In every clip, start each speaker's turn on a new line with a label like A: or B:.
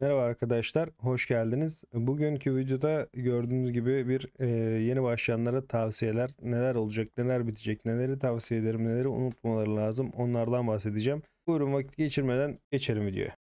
A: Merhaba arkadaşlar, hoş geldiniz. Bugünkü videoda gördüğünüz gibi bir e, yeni başlayanlara tavsiyeler, neler olacak, neler bitecek, neleri tavsiye ederim, neleri unutmaları lazım onlardan bahsedeceğim. Buyurun vakit geçirmeden geçelim videoya.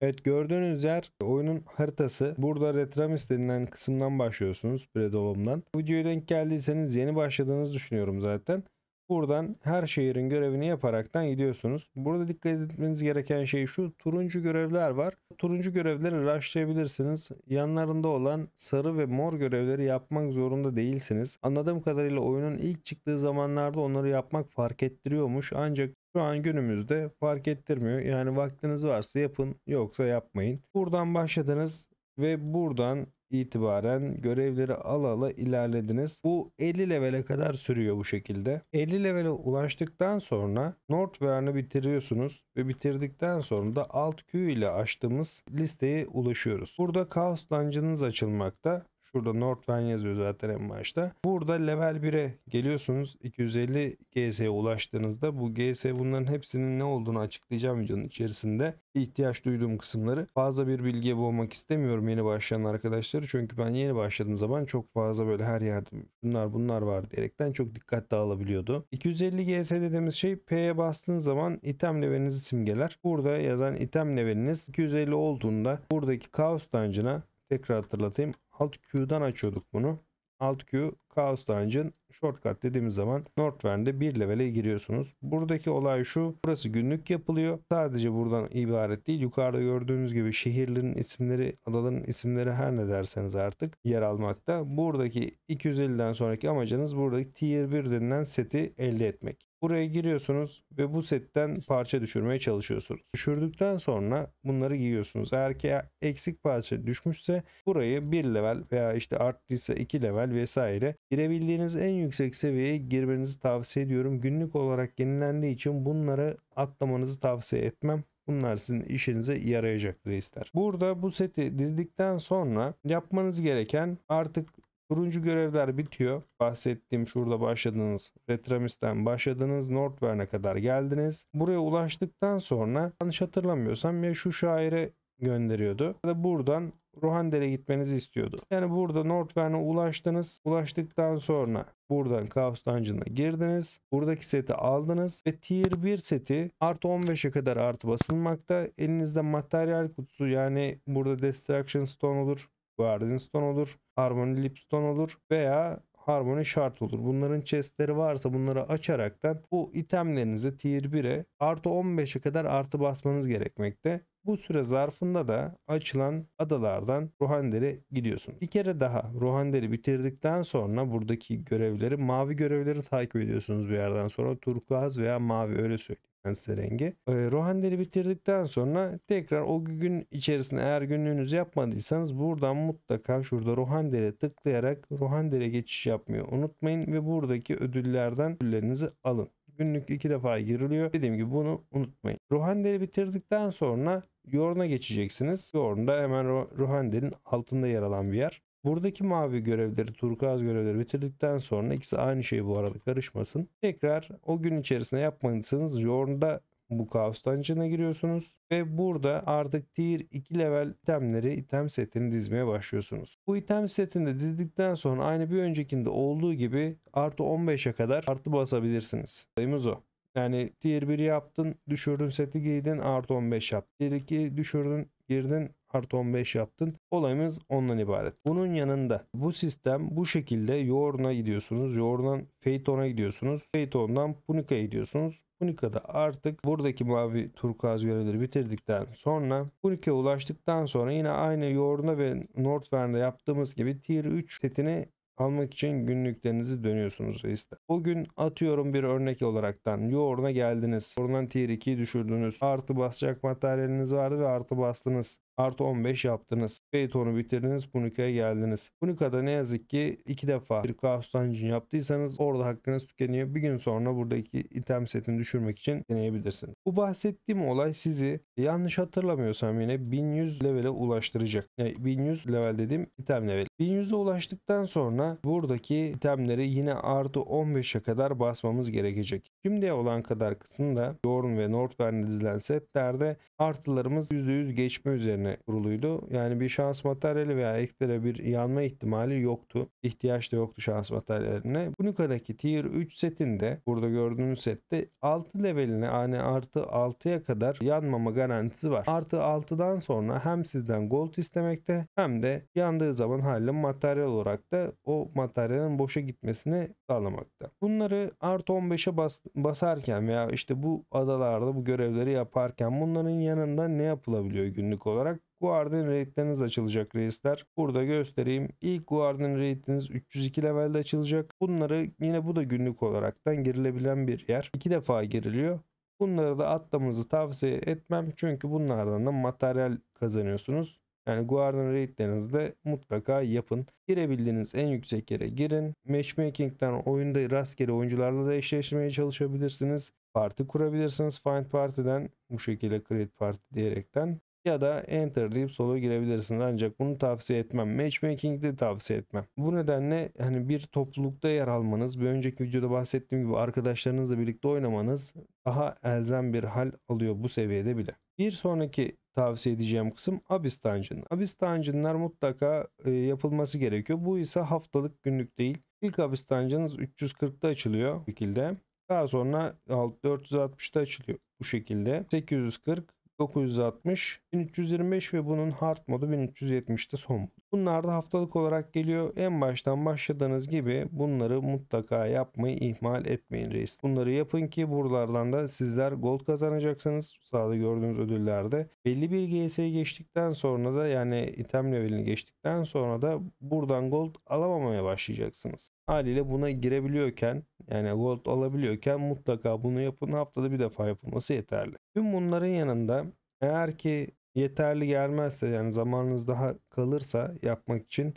A: Evet gördüğünüz yer oyunun haritası. Burada Retramis denilen kısımdan başlıyorsunuz Predolom'dan. Videoya denk geldiyseniz yeni başladığınızı düşünüyorum zaten. Buradan her şehrin görevini yaparaktan gidiyorsunuz. Burada dikkat etmeniz gereken şey şu. Turuncu görevler var. Turuncu görevleri rushlayabilirsiniz. Yanlarında olan sarı ve mor görevleri yapmak zorunda değilsiniz. Anladığım kadarıyla oyunun ilk çıktığı zamanlarda onları yapmak fark ettiriyormuş. Ancak şu an günümüzde fark ettirmiyor. Yani vaktiniz varsa yapın yoksa yapmayın. Buradan başladınız ve buradan itibaren görevleri ala ala ilerlediniz. Bu 50 levele kadar sürüyor bu şekilde. 50 levele ulaştıktan sonra Nordwern'ı bitiriyorsunuz ve bitirdikten sonra da alt Q ile açtığımız listeye ulaşıyoruz. Burada Chaos Dungeon'ınız açılmakta. Şurada Northven yazıyor zaten en başta. Burada level 1'e geliyorsunuz. 250 GS'ye ulaştığınızda bu GS e bunların hepsinin ne olduğunu açıklayacağım videonun içerisinde. ihtiyaç duyduğum kısımları. Fazla bir bilgiye boğmak istemiyorum yeni başlayan arkadaşları. Çünkü ben yeni başladığım zaman çok fazla böyle her yerde bunlar bunlar var diyerekten çok dikkat dağılabiliyordu. 250 GS e dediğimiz şey P'ye bastığınız zaman item levelinizi simgeler. Burada yazan item leveliniz 250 olduğunda buradaki Chaos Dungeon'a tekrar hatırlatayım Alt Q'dan açıyorduk bunu. Alt Q Chaos Dungeon Shortcut dediğimiz zaman Northwind'e bir levele giriyorsunuz. Buradaki olay şu. Burası günlük yapılıyor. Sadece buradan ibaret değil. Yukarıda gördüğünüz gibi şehirlerin isimleri, adaların isimleri her ne derseniz artık yer almakta. Buradaki 250'den sonraki amacınız buradaki Tier 1 denilen seti elde etmek. Buraya giriyorsunuz ve bu setten parça düşürmeye çalışıyorsunuz. Düşürdükten sonra bunları giyiyorsunuz. Eğer ki eksik parça düşmüşse burayı 1 level veya işte arttıysa 2 level vesaire girebildiğiniz en yüksek seviyeye girmenizi tavsiye ediyorum. Günlük olarak yenilendiği için bunları atlamanızı tavsiye etmem. Bunlar sizin işinize yarayacaktır ister. Burada bu seti dizdikten sonra yapmanız gereken artık Turuncu görevler bitiyor. Bahsettiğim şurada başladınız. Retramis'ten başladınız. Nordvern'e kadar geldiniz. Buraya ulaştıktan sonra yanlış hatırlamıyorsam ya şu şaire gönderiyordu. Ya da buradan Ruhander'e gitmenizi istiyordu. Yani burada Nordvern'e ulaştınız. Ulaştıktan sonra buradan Kaos Dungeon'a girdiniz. Buradaki seti aldınız ve Tier 1 seti artı 15'e kadar artı basılmakta. Elinizde materyal kutusu yani burada Destruction Stone olur. Guardian Stone olur. Harmony Lipstone olur. Veya Harmony şart olur. Bunların chestleri varsa bunları açaraktan bu itemlerinizi tier 1'e artı 15'e kadar artı basmanız gerekmekte. Bu süre zarfında da açılan adalardan Ruhander'e gidiyorsun. Bir kere daha Ruhander'i bitirdikten sonra buradaki görevleri mavi görevleri takip ediyorsunuz bir yerden sonra turkuaz veya mavi öyle söyleyeyim ben rengi. E, ee, Rohander'i bitirdikten sonra tekrar o gün içerisinde eğer günlüğünüzü yapmadıysanız buradan mutlaka şurada Rohander'e tıklayarak Rohander'e geçiş yapmıyor. Unutmayın ve buradaki ödüllerden ödüllerinizi alın. Günlük iki defa giriliyor. Dediğim gibi bunu unutmayın. Rohander'i bitirdikten sonra Yorn'a geçeceksiniz. Yorna da hemen Ruhander'in altında yer alan bir yer. Buradaki mavi görevleri, turkuaz görevleri bitirdikten sonra ikisi aynı şey bu arada karışmasın. Tekrar o gün içerisinde yapmadıysanız yornda bu kaos dungeon'a giriyorsunuz ve burada artık tier 2 level itemleri item setini dizmeye başlıyorsunuz. Bu item setini de dizdikten sonra aynı bir öncekinde olduğu gibi artı 15'e kadar artı basabilirsiniz. Sayımız o. Yani tier 1 yaptın düşürdün seti giydin artı 15 yaptın. Tier 2 düşürdün girdin artı 15 yaptın. Olayımız ondan ibaret. Bunun yanında bu sistem bu şekilde yoğuruna gidiyorsunuz. Yoğurdan Phaeton'a gidiyorsunuz. Phaeton'dan Punica'ya gidiyorsunuz. Punica'da artık buradaki mavi turkuaz görevleri bitirdikten sonra Punica'ya ulaştıktan sonra yine aynı yoğuruna ve Northwern'da yaptığımız gibi Tier 3 setini almak için günlüklerinizi dönüyorsunuz reisler. O gün atıyorum bir örnek olaraktan yoğuruna geldiniz. Oradan tier 2'yi düşürdünüz. Artı basacak materyaliniz vardı ve artı bastınız artı 15 yaptınız. Peyton'u bitirdiniz. Punika'ya geldiniz. Punika'da ne yazık ki iki defa bir Kahustancın yaptıysanız orada hakkınız tükeniyor. Bir gün sonra buradaki item setini düşürmek için deneyebilirsiniz. Bu bahsettiğim olay sizi yanlış hatırlamıyorsam yine 1100 levele ulaştıracak. Yani 1100 level dediğim item level. 1100'e ulaştıktan sonra buradaki itemleri yine artı 15'e kadar basmamız gerekecek. Şimdiye olan kadar kısmında Yorn ve Northwern dizilen setlerde artılarımız %100 geçme üzerine üzerine kuruluydu. Yani bir şans materyali veya ekstra bir yanma ihtimali yoktu. İhtiyaç da yoktu şans materyallerine. Bunika'daki Tier 3 setinde burada gördüğünüz sette 6 leveline yani artı 6'ya kadar yanmama garantisi var. Artı 6'dan sonra hem sizden gold istemekte hem de yandığı zaman halen materyal olarak da o materyalin boşa gitmesini sağlamakta. Bunları artı 15'e bas, basarken veya işte bu adalarda bu görevleri yaparken bunların yanında ne yapılabiliyor günlük olarak? Guard'ın raidleriniz açılacak reisler. Burada göstereyim. İlk Guard'ın raidiniz 302 levelde açılacak. Bunları yine bu da günlük olaraktan girilebilen bir yer. İki defa giriliyor. Bunları da atlamanızı tavsiye etmem. Çünkü bunlardan da materyal kazanıyorsunuz. Yani Guardian raidlerinizi de mutlaka yapın. Girebildiğiniz en yüksek yere girin. Matchmaking'den oyunda rastgele oyuncularla da eşleşmeye çalışabilirsiniz. Parti kurabilirsiniz Find Party'den bu şekilde Create Party diyerekten ya da enter deyip solo girebilirsiniz. Ancak bunu tavsiye etmem. Matchmaking de tavsiye etmem. Bu nedenle hani bir toplulukta yer almanız, bir önceki videoda bahsettiğim gibi arkadaşlarınızla birlikte oynamanız daha elzem bir hal alıyor bu seviyede bile. Bir sonraki tavsiye edeceğim kısım Abyss Dungeon. Abyss Dungeon'lar mutlaka e, yapılması gerekiyor. Bu ise haftalık günlük değil. İlk Abyss Dungeon'ınız 340'ta açılıyor bu şekilde. Daha sonra 460'da açılıyor bu şekilde. 840 960, 1325 ve bunun hard modu 1370'te son buldu. Bunlar da haftalık olarak geliyor. En baştan başladığınız gibi bunları mutlaka yapmayı ihmal etmeyin reis. Bunları yapın ki buralardan da sizler gold kazanacaksınız. Sağda gördüğünüz ödüllerde. Belli bir GS'yi geçtikten sonra da yani item levelini geçtikten sonra da buradan gold alamamaya başlayacaksınız. Haliyle buna girebiliyorken yani gold alabiliyorken mutlaka bunu yapın. Haftada bir defa yapılması yeterli. Tüm bunların yanında eğer ki yeterli gelmezse yani zamanınız daha kalırsa yapmak için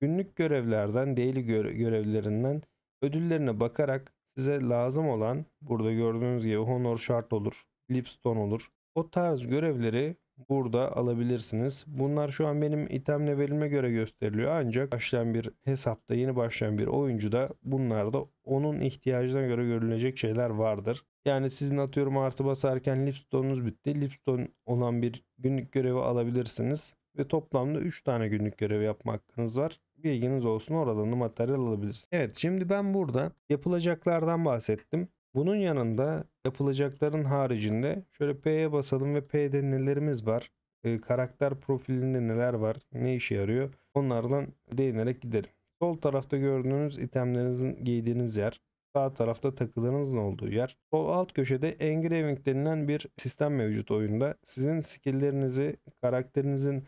A: günlük görevlerden, daily görevlerinden ödüllerine bakarak size lazım olan burada gördüğünüz gibi honor şart olur, lipstone olur. O tarz görevleri burada alabilirsiniz. Bunlar şu an benim item levelime göre gösteriliyor. Ancak başlayan bir hesapta yeni başlayan bir oyuncuda bunlarda onun ihtiyacına göre görülecek şeyler vardır. Yani sizin atıyorum artı basarken Lipstone'unuz bitti. Lipstone olan bir günlük görevi alabilirsiniz. Ve toplamda 3 tane günlük görevi yapma hakkınız var bilginiz olsun oradan da materyal alabilirsiniz. Evet şimdi ben burada yapılacaklardan bahsettim. Bunun yanında yapılacakların haricinde şöyle P'ye basalım ve P'de nelerimiz var? E, karakter profilinde neler var? Ne işe yarıyor? Onlardan değinerek gidelim. Sol tarafta gördüğünüz itemlerinizin giydiğiniz yer. Sağ tarafta takılarınızın olduğu yer. Sol alt köşede engraving denilen bir sistem mevcut oyunda. Sizin skilllerinizi, karakterinizin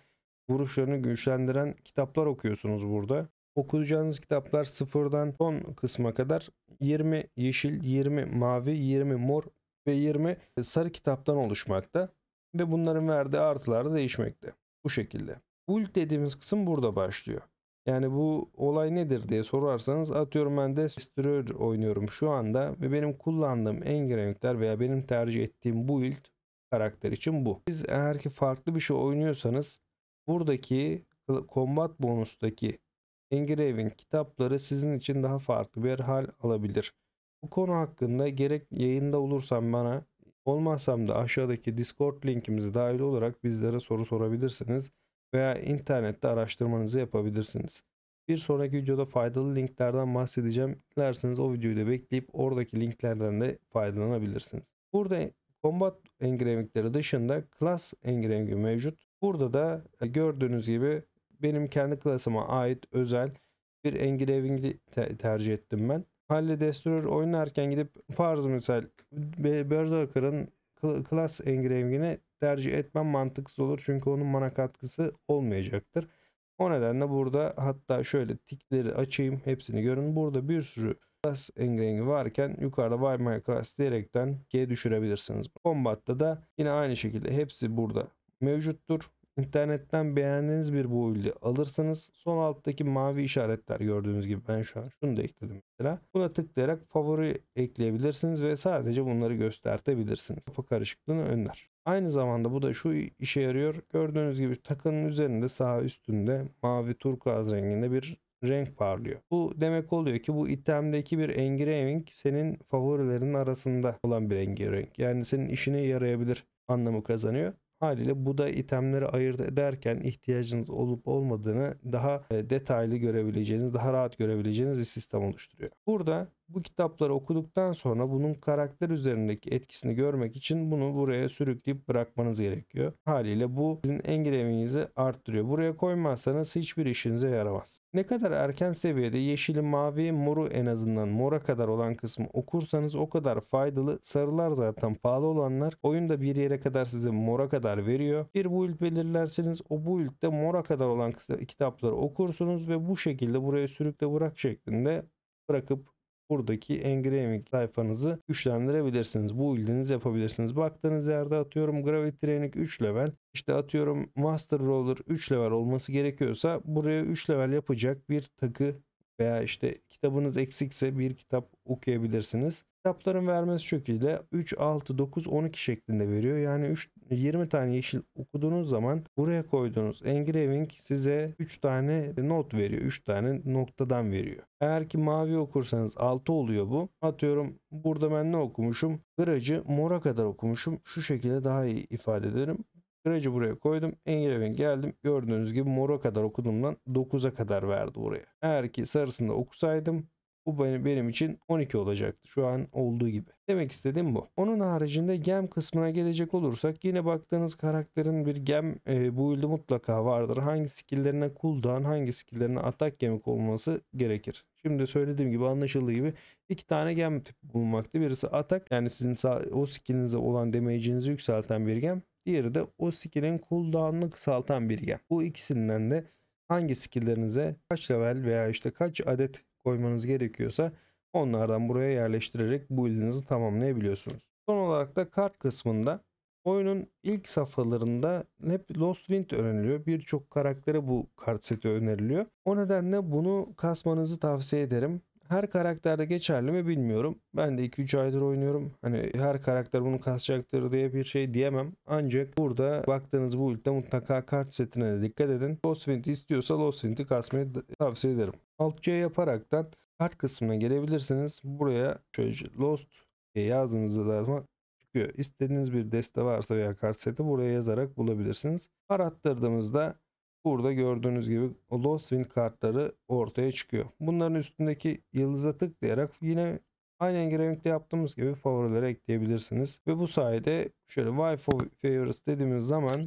A: vuruşlarını güçlendiren kitaplar okuyorsunuz burada. Okuyacağınız kitaplar sıfırdan son kısma kadar 20 yeşil, 20 mavi, 20 mor ve 20 sarı kitaptan oluşmakta ve bunların verdiği artılar da değişmekte. Bu şekilde. Bulk dediğimiz kısım burada başlıyor. Yani bu olay nedir diye sorarsanız atıyorum ben Destroyer oynuyorum şu anda ve benim kullandığım en engrenekler veya benim tercih ettiğim bu build karakter için bu. Siz eğer ki farklı bir şey oynuyorsanız buradaki combat bonustaki engraving kitapları sizin için daha farklı bir hal alabilir. Bu konu hakkında gerek yayında olursam bana olmazsam da aşağıdaki Discord linkimizi dahil olarak bizlere soru sorabilirsiniz veya internette araştırmanızı yapabilirsiniz. Bir sonraki videoda faydalı linklerden bahsedeceğim. Dilerseniz o videoyu da bekleyip oradaki linklerden de faydalanabilirsiniz. Burada combat engravingleri dışında class engravingi mevcut. Burada da gördüğünüz gibi benim kendi klasıma ait özel bir engraving te- tercih ettim ben. Halle Destroyer oynarken gidip farz misal Berserker'ın Class Engraving'ini tercih etmem mantıksız olur. Çünkü onun mana katkısı olmayacaktır. O nedenle burada hatta şöyle tikleri açayım hepsini görün. Burada bir sürü class engraving varken yukarıda buy my class diyerekten G düşürebilirsiniz. Combat'ta da yine aynı şekilde hepsi burada mevcuttur. İnternetten beğendiğiniz bir build'i alırsınız. son alttaki mavi işaretler gördüğünüz gibi ben şu an şunu da ekledim mesela. Buna tıklayarak favori ekleyebilirsiniz ve sadece bunları göstertebilirsiniz. Kafa karışıklığını önler. Aynı zamanda bu da şu işe yarıyor. Gördüğünüz gibi takının üzerinde sağ üstünde mavi turkuaz renginde bir renk parlıyor. Bu demek oluyor ki bu itemdeki bir engraving senin favorilerin arasında olan bir engraving. Yani senin işine yarayabilir anlamı kazanıyor. Haliyle bu da itemleri ayırt ederken ihtiyacınız olup olmadığını daha e, detaylı görebileceğiniz, daha rahat görebileceğiniz bir sistem oluşturuyor. Burada bu kitapları okuduktan sonra bunun karakter üzerindeki etkisini görmek için bunu buraya sürükleyip bırakmanız gerekiyor. Haliyle bu sizin engeleminizi arttırıyor. Buraya koymazsanız hiçbir işinize yaramaz. Ne kadar erken seviyede yeşili, mavi, moru en azından mora kadar olan kısmı okursanız o kadar faydalı. Sarılar zaten pahalı olanlar. Oyunda bir yere kadar size mora kadar veriyor. Bir build belirlersiniz. O bu build'de mora kadar olan kitapları okursunuz ve bu şekilde buraya sürükle bırak şeklinde bırakıp buradaki engraving sayfanızı güçlendirebilirsiniz. Bu bildiğiniz yapabilirsiniz. Baktığınız yerde atıyorum Gravity Training 3 level. İşte atıyorum Master Roller 3 level olması gerekiyorsa buraya 3 level yapacak bir takı veya işte kitabınız eksikse bir kitap okuyabilirsiniz. Kitapların vermesi şekilde 3, 6, 9, 12 şeklinde veriyor. Yani 3, 20 tane yeşil okuduğunuz zaman buraya koyduğunuz engraving size 3 tane not veriyor. 3 tane noktadan veriyor. Eğer ki mavi okursanız 6 oluyor bu. Atıyorum burada ben ne okumuşum? Kıracı mora kadar okumuşum. Şu şekilde daha iyi ifade ederim. Kıracı buraya koydum. Engraving geldim. Gördüğünüz gibi mora kadar okuduğumdan 9'a kadar verdi buraya. Eğer ki sarısında okusaydım bu benim, için 12 olacaktı. Şu an olduğu gibi. Demek istediğim bu. Onun haricinde gem kısmına gelecek olursak yine baktığınız karakterin bir gem e, build'ı mutlaka vardır. Hangi skill'lerine cooldown, hangi skill'lerine atak gemik olması gerekir. Şimdi söylediğim gibi anlaşıldığı gibi iki tane gem tipi bulunmakta. Birisi atak yani sizin o skillinize olan damage'inizi yükselten bir gem. Diğeri de o skill'in cooldown'unu kısaltan bir gem. Bu ikisinden de hangi skill'lerinize kaç level veya işte kaç adet koymanız gerekiyorsa onlardan buraya yerleştirerek build'inizi tamamlayabiliyorsunuz. Son olarak da kart kısmında oyunun ilk safhalarında hep Lost Wind öğreniliyor. Birçok karaktere bu kart seti öneriliyor. O nedenle bunu kasmanızı tavsiye ederim her karakterde geçerli mi bilmiyorum. Ben de 2-3 aydır oynuyorum. Hani her karakter bunu kasacaktır diye bir şey diyemem. Ancak burada baktığınız bu ultide mutlaka kart setine de dikkat edin. Lost Wind istiyorsa Lost Wind'i kasmayı tavsiye ederim. Alt C yaparaktan kart kısmına gelebilirsiniz. Buraya şöyle Lost diye yazdığınızda zaten çıkıyor. İstediğiniz bir deste varsa veya kart seti buraya yazarak bulabilirsiniz. Arattırdığımızda Burada gördüğünüz gibi Lost Wind kartları ortaya çıkıyor. Bunların üstündeki yıldıza tıklayarak yine aynı rengi renkte yaptığımız gibi favorilere ekleyebilirsiniz. Ve bu sayede şöyle Wi-Fi Favorites dediğimiz zaman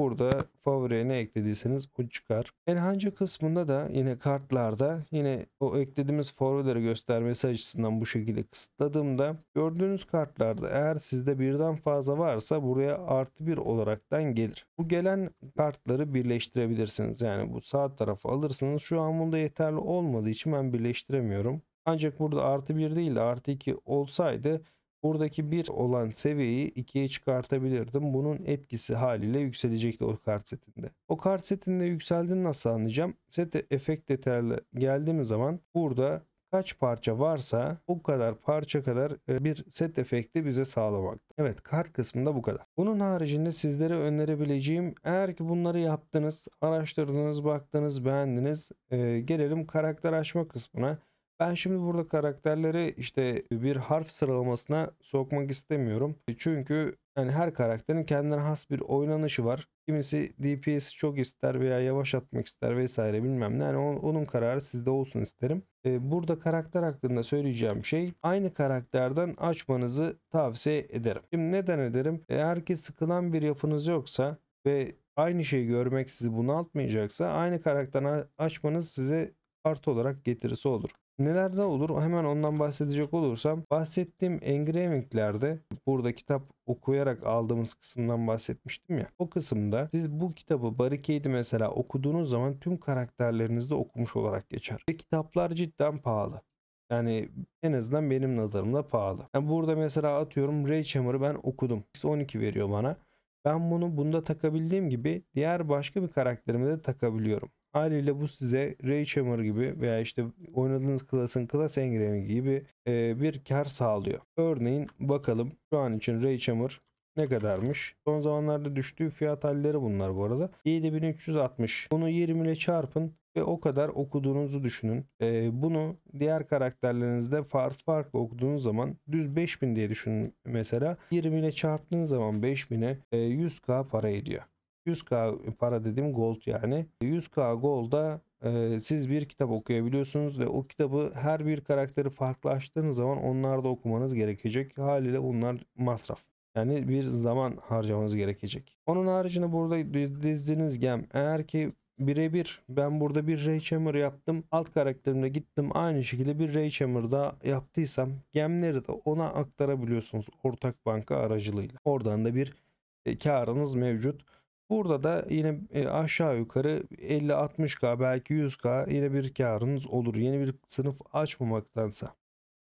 A: Burada favoriye ne eklediyseniz o çıkar. Elhancı kısmında da yine kartlarda yine o eklediğimiz favorileri göstermesi açısından bu şekilde kısıtladığımda gördüğünüz kartlarda eğer sizde birden fazla varsa buraya artı bir olaraktan gelir. Bu gelen kartları birleştirebilirsiniz. Yani bu sağ tarafı alırsınız. Şu an bunda yeterli olmadığı için ben birleştiremiyorum. Ancak burada artı bir değil de artı iki olsaydı Buradaki 1 olan seviyeyi 2'ye çıkartabilirdim. Bunun etkisi haliyle yükselecekti o kart setinde. O kart setinde yükseldiğini nasıl anlayacağım? set efekt detaylı geldiğimiz zaman burada kaç parça varsa o kadar parça kadar e, bir set efekti bize sağlamak. Evet kart kısmında bu kadar. Bunun haricinde sizlere önerebileceğim eğer ki bunları yaptınız, araştırdınız, baktınız, beğendiniz e, gelelim karakter açma kısmına. Ben şimdi burada karakterleri işte bir harf sıralamasına sokmak istemiyorum. E, çünkü yani her karakterin kendine has bir oynanışı var. Kimisi DPS çok ister veya yavaş atmak ister vesaire bilmem ne. Yani onun kararı sizde olsun isterim. E, burada karakter hakkında söyleyeceğim şey aynı karakterden açmanızı tavsiye ederim. Şimdi neden ederim? E, eğer ki sıkılan bir yapınız yoksa ve aynı şeyi görmek sizi bunaltmayacaksa aynı karakterden açmanız size artı olarak getirisi olur. Nelerde olur? Hemen ondan bahsedecek olursam bahsettiğim engravinglerde burada kitap okuyarak aldığımız kısımdan bahsetmiştim ya. O kısımda siz bu kitabı Barricade'i mesela okuduğunuz zaman tüm karakterlerinizde okumuş olarak geçer. Ve kitaplar cidden pahalı. Yani en azından benim nazarımda pahalı. Yani burada mesela atıyorum Ray Chamber'ı ben okudum. X12 veriyor bana. Ben bunu bunda takabildiğim gibi diğer başka bir karakterime de takabiliyorum. Haliyle bu size Ray Chamber gibi veya işte oynadığınız klasın klas engrami gibi e, bir kar sağlıyor. Örneğin bakalım şu an için Ray Chamber ne kadarmış? Son zamanlarda düştüğü fiyat halleri bunlar bu arada. 7360. Bunu 20 ile çarpın ve o kadar okuduğunuzu düşünün. Ee, bunu diğer karakterlerinizde farklı farklı okuduğunuz zaman düz 5000 diye düşünün mesela. 20 ile çarptığınız zaman 5000'e 100k e, para ediyor. 100k para dediğim gold yani. 100k gold'a e, siz bir kitap okuyabiliyorsunuz ve o kitabı her bir karakteri farklılaştığınız zaman onlar da okumanız gerekecek. Haliyle bunlar masraf. Yani bir zaman harcamanız gerekecek. Onun haricinde burada dizdiğiniz gem eğer ki birebir ben burada bir Ray Chamber yaptım. Alt karakterimle gittim. Aynı şekilde bir Ray Chamber'da yaptıysam gemleri de ona aktarabiliyorsunuz ortak banka aracılığıyla. Oradan da bir e, karınız mevcut. Burada da yine e, aşağı yukarı 50-60K belki 100K yine bir karınız olur. Yeni bir sınıf açmamaktansa.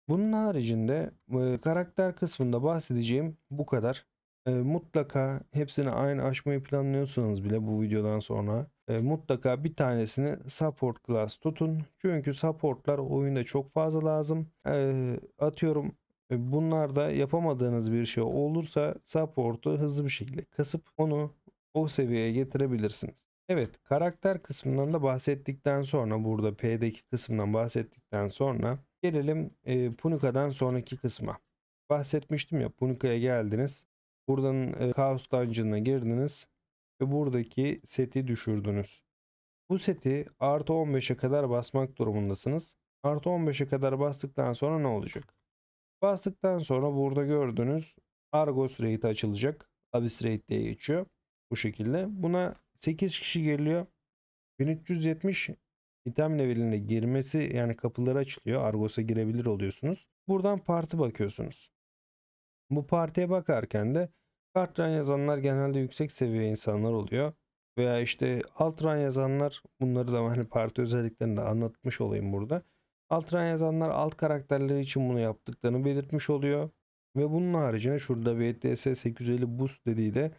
A: Bunun haricinde e, karakter kısmında bahsedeceğim bu kadar. E, mutlaka hepsini aynı açmayı planlıyorsanız bile bu videodan sonra mutlaka bir tanesini support class tutun. Çünkü supportlar oyunda çok fazla lazım. Atıyorum bunlarda yapamadığınız bir şey olursa support'u hızlı bir şekilde kasıp onu o seviyeye getirebilirsiniz. Evet karakter kısmından da bahsettikten sonra burada P'deki kısımdan bahsettikten sonra gelelim e, Punica'dan sonraki kısma. Bahsetmiştim ya Punica'ya geldiniz. Buradan e, Chaos Dungeon'a girdiniz ve buradaki seti düşürdünüz. Bu seti artı 15'e kadar basmak durumundasınız. Artı 15'e kadar bastıktan sonra ne olacak? Bastıktan sonra burada gördüğünüz Argos Raid açılacak. Abyss Raid diye geçiyor. Bu şekilde. Buna 8 kişi giriliyor. 1370 item leveline girmesi yani kapıları açılıyor. Argos'a girebilir oluyorsunuz. Buradan parti bakıyorsunuz. Bu partiye bakarken de kart run yazanlar genelde yüksek seviye insanlar oluyor. Veya işte alt run yazanlar bunları da hani parti özelliklerini de anlatmış olayım burada. Alt run yazanlar alt karakterleri için bunu yaptıklarını belirtmiş oluyor. Ve bunun haricinde şurada VTS 850 boost dediği de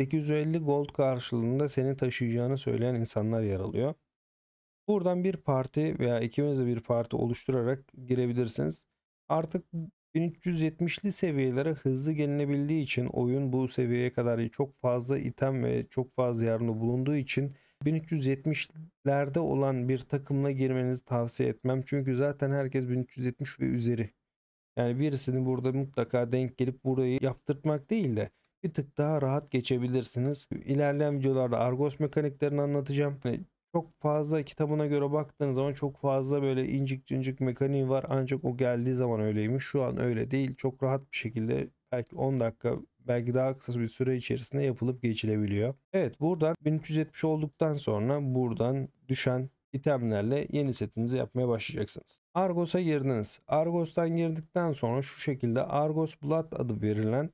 A: 850 gold karşılığında seni taşıyacağını söyleyen insanlar yer alıyor. Buradan bir parti veya ikimiz bir parti oluşturarak girebilirsiniz. Artık 1370'li seviyelere hızlı gelinebildiği için oyun bu seviyeye kadar çok fazla item ve çok fazla yardımda bulunduğu için 1370'lerde olan bir takımla girmenizi tavsiye etmem. Çünkü zaten herkes 1370 ve üzeri. Yani birisini burada mutlaka denk gelip burayı yaptırtmak değil de bir tık daha rahat geçebilirsiniz. İlerleyen videolarda Argos mekaniklerini anlatacağım. Yani çok fazla kitabına göre baktığınız zaman çok fazla böyle incik incik mekaniği var. Ancak o geldiği zaman öyleymiş. Şu an öyle değil. Çok rahat bir şekilde belki 10 dakika belki daha kısa bir süre içerisinde yapılıp geçilebiliyor. Evet buradan 1370 olduktan sonra buradan düşen itemlerle yeni setinizi yapmaya başlayacaksınız. Argos'a girdiniz. Argos'tan girdikten sonra şu şekilde Argos Blood adı verilen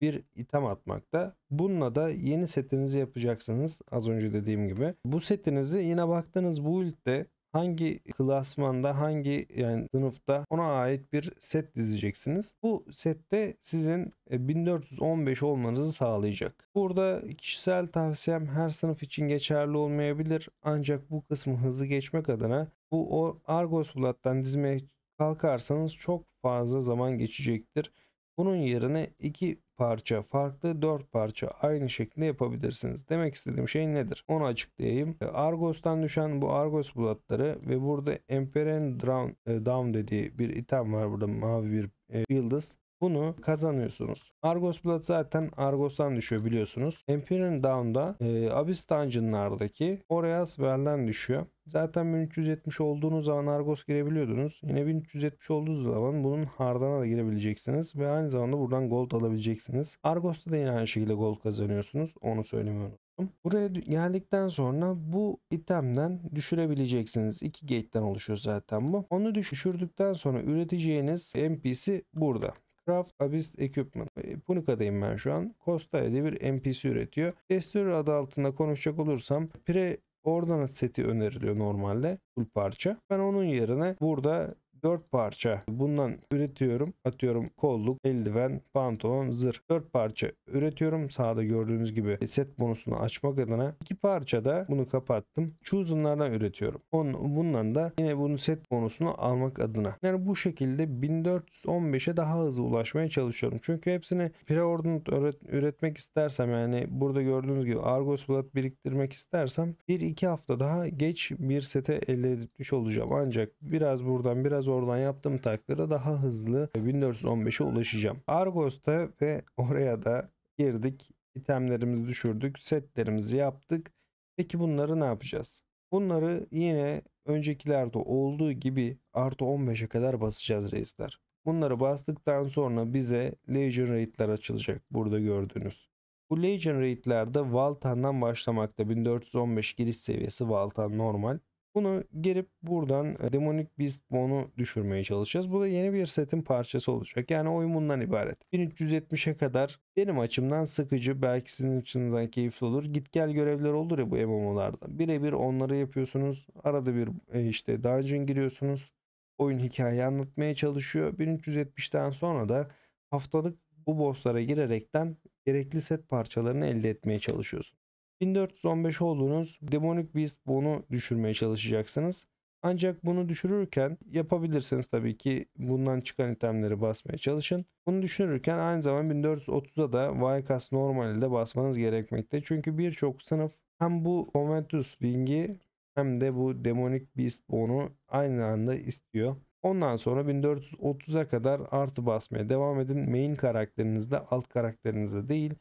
A: bir item atmakta. Bununla da yeni setinizi yapacaksınız az önce dediğim gibi. Bu setinizi yine baktığınız bu build'de hangi klasmanda hangi yani sınıfta ona ait bir set dizeceksiniz. Bu sette sizin 1415 e, olmanızı sağlayacak. Burada kişisel tavsiyem her sınıf için geçerli olmayabilir ancak bu kısmı hızlı geçmek adına bu Argos Blood'dan dizmeye kalkarsanız çok fazla zaman geçecektir. Bunun yerine iki parça farklı, 4 parça aynı şekilde yapabilirsiniz. Demek istediğim şey nedir? Onu açıklayayım. E, Argos'tan düşen bu Argos bulatları ve burada Emperor e, Down dediği bir item var burada mavi bir e, yıldız. Bunu kazanıyorsunuz. Argos Blood zaten Argos'tan düşüyor biliyorsunuz. Empyrean Down'da e, Abyss Dungeon'lardaki Oreas Well'den düşüyor. Zaten 1370 olduğunuz zaman Argos girebiliyordunuz. Yine 1370 olduğunuz zaman bunun Hardan'a da girebileceksiniz. Ve aynı zamanda buradan gold alabileceksiniz. Argos'ta da yine aynı şekilde gold kazanıyorsunuz. Onu söylemiyorum Buraya geldikten sonra bu itemden düşürebileceksiniz. İki gate'den oluşuyor zaten bu. Onu düşürdükten sonra üreteceğiniz NPC burada. Craft Abyss Equipment. E, Punica'dayım ben şu an. Costa diye bir NPC üretiyor. Destur adı altında konuşacak olursam Pre Ordnance seti öneriliyor normalde full parça. Ben onun yerine burada 4 parça bundan üretiyorum. Atıyorum kolluk, eldiven, pantolon, zırh. 4 parça üretiyorum. Sağda gördüğünüz gibi set bonusunu açmak adına 2 parça da bunu kapattım. Chosen'lardan üretiyorum. On, bundan da yine bunu set bonusunu almak adına. Yani bu şekilde 1415'e daha hızlı ulaşmaya çalışıyorum. Çünkü hepsini preordinate üretmek istersem yani burada gördüğünüz gibi Argos Blood biriktirmek istersem 1-2 hafta daha geç bir sete elde etmiş olacağım. Ancak biraz buradan biraz oradan yaptığım takdirde daha hızlı 1415'e ulaşacağım. Argos'ta ve oraya da girdik. itemlerimizi düşürdük. Setlerimizi yaptık. Peki bunları ne yapacağız? Bunları yine öncekilerde olduğu gibi artı 15'e kadar basacağız reisler. Bunları bastıktan sonra bize Legion Raid'ler açılacak burada gördüğünüz. Bu Legion Raid'lerde Valtan'dan başlamakta 1415 giriş seviyesi Valtan normal. Bunu gelip buradan e, Demonic Beast Bone'u düşürmeye çalışacağız. Bu da yeni bir setin parçası olacak. Yani oyunundan ibaret. 1370'e kadar benim açımdan sıkıcı belki sizin açınızdan keyifli olur. Git gel görevler olur ya bu MMO'larda. Birebir onları yapıyorsunuz. Arada bir e, işte dungeon giriyorsunuz. Oyun hikayeyi anlatmaya çalışıyor. 1370'ten sonra da haftalık bu bosslara girerekten gerekli set parçalarını elde etmeye çalışıyorsun. 1415 olduğunuz Demonic beast bunu düşürmeye çalışacaksınız. Ancak bunu düşürürken yapabilirsiniz tabii ki bundan çıkan itemleri basmaya çalışın. Bunu düşünürken aynı zamanda 1430'a da Vikas normalde basmanız gerekmekte. Çünkü birçok sınıf hem bu Conventus Wing'i hem de bu Demonic Beast onu aynı anda istiyor. Ondan sonra 1430'a kadar artı basmaya devam edin. Main karakterinizde alt karakterinizde değil.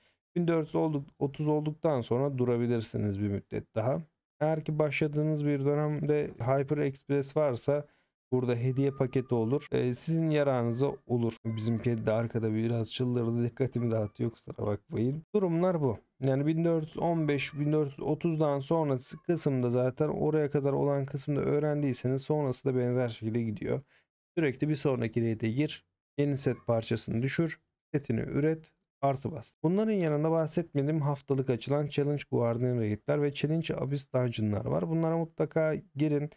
A: 1400 olduk, 30 olduktan sonra durabilirsiniz bir müddet daha. Eğer ki başladığınız bir dönemde Hyper Express varsa burada hediye paketi olur. Ee, sizin yararınıza olur. Bizim kedi de arkada biraz çıldırdı dikkatimi dağıtıyor kusura bakmayın. Durumlar bu. Yani 1415-1430'dan sonrası kısımda zaten oraya kadar olan kısımda öğrendiyseniz sonrası da benzer şekilde gidiyor. Sürekli bir sonraki raid'e gir. Yeni set parçasını düşür. Setini üret artı bas. Bunların yanında bahsetmediğim haftalık açılan Challenge Guardian Raid'ler ve Challenge Abyss Dungeon'lar var. Bunlara mutlaka girin.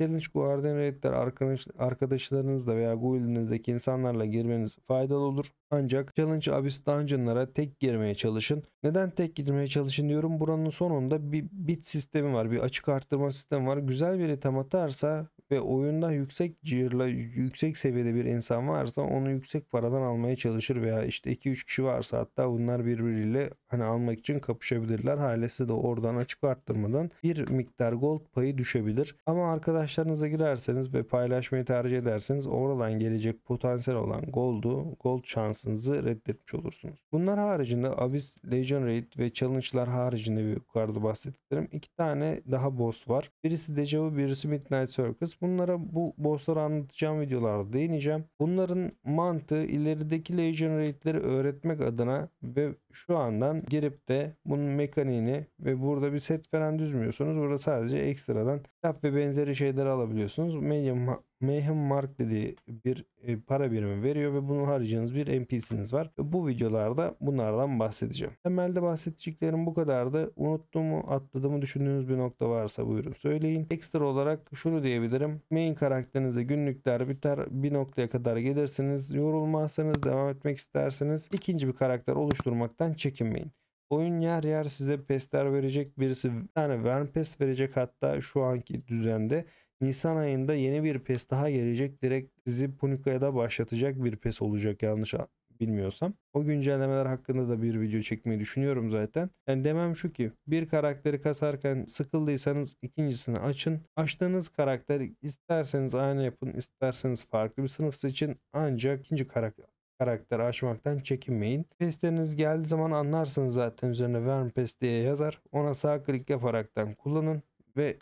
A: Challenge Guardian arkadaş, arkadaşlarınızla veya guildinizdeki insanlarla girmeniz faydalı olur. Ancak Challenge Abyss Dungeon'lara tek girmeye çalışın. Neden tek girmeye çalışın diyorum. Buranın sonunda bir bit sistemi var. Bir açık arttırma sistemi var. Güzel bir item atarsa ve oyunda yüksek cihirla yüksek seviyede bir insan varsa onu yüksek paradan almaya çalışır veya işte 2-3 kişi varsa hatta bunlar birbiriyle hani almak için kapışabilirler. Halesi de oradan açık arttırmadan bir miktar gold payı düşebilir. Ama arkadaş arkadaşlarınıza girerseniz ve paylaşmayı tercih ederseniz oradan gelecek potansiyel olan gold'u, gold şansınızı reddetmiş olursunuz. Bunlar haricinde Abyss, Legion Raid ve Challenge'lar haricinde yukarıda bahsettiklerim iki tane daha boss var. Birisi Dejavu, birisi Midnight Circus. Bunlara bu bossları anlatacağım videolarda değineceğim. Bunların mantığı ilerideki Legion Raid'leri öğretmek adına ve şu andan girip de bunun mekaniğini ve burada bir set falan düzmüyorsunuz. Burada sadece ekstradan kitap ve benzeri şeyleri alabiliyorsunuz. Medium Mayhem Mark dediği bir e, para birimi veriyor ve bunu harcayacağınız bir NPC'niz var. Bu videolarda bunlardan bahsedeceğim. Temelde bahsedeceklerim bu kadardı. Unuttuğumu, atladığımı düşündüğünüz bir nokta varsa buyurun söyleyin. Ekstra olarak şunu diyebilirim. Main karakterinize günlükler biter. Bir noktaya kadar gelirsiniz. Yorulmazsanız devam etmek isterseniz ikinci bir karakter oluşturmaktan çekinmeyin. Oyun yer yer size pesler verecek. Birisi bir tane verm pes verecek hatta şu anki düzende. Nisan ayında yeni bir PES daha gelecek. Direkt dizi Punica'ya da başlatacak bir PES olacak yanlış bilmiyorsam. O güncellemeler hakkında da bir video çekmeyi düşünüyorum zaten. Yani demem şu ki bir karakteri kasarken sıkıldıysanız ikincisini açın. Açtığınız karakter isterseniz aynı yapın isterseniz farklı bir sınıf seçin. Ancak ikinci karakter karakter açmaktan çekinmeyin. Pestleriniz geldiği zaman anlarsınız zaten üzerine Verm Pest diye yazar. Ona sağ klik yaparaktan kullanın ve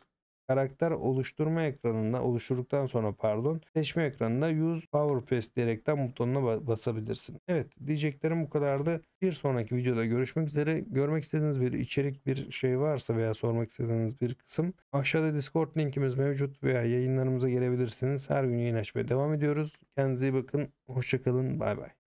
A: karakter oluşturma ekranında oluşturduktan sonra pardon seçme ekranında Use Power Paste diyerekten butonuna basabilirsin. Evet diyeceklerim bu kadardı. Bir sonraki videoda görüşmek üzere. Görmek istediğiniz bir içerik bir şey varsa veya sormak istediğiniz bir kısım aşağıda Discord linkimiz mevcut veya yayınlarımıza gelebilirsiniz. Her gün yayın açmaya devam ediyoruz. Kendinize iyi bakın. Hoşçakalın. Bay bay.